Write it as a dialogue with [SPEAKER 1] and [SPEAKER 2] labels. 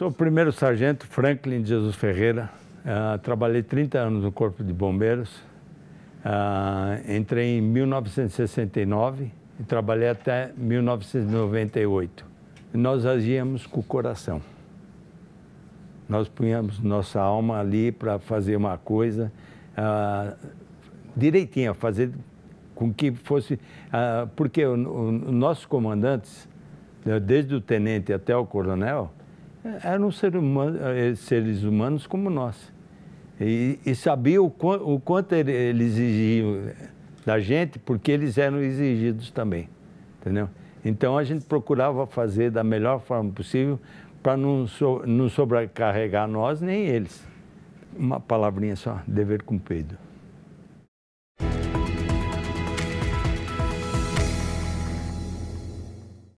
[SPEAKER 1] Sou o primeiro sargento Franklin Jesus Ferreira. Uh, trabalhei 30 anos no Corpo de Bombeiros. Uh, entrei em 1969 e trabalhei até 1998. Nós agíamos com o coração. Nós punhamos nossa alma ali para fazer uma coisa uh, direitinha, fazer com que fosse. Uh, porque os nossos comandantes, desde o tenente até o coronel, é, eram ser humano, é, seres humanos como nós. E, e sabia o, o quanto eles exigiam da gente, porque eles eram exigidos também, entendeu? Então a gente procurava fazer da melhor forma possível para não, so não sobrecarregar nós nem eles. Uma palavrinha só, dever cumprido.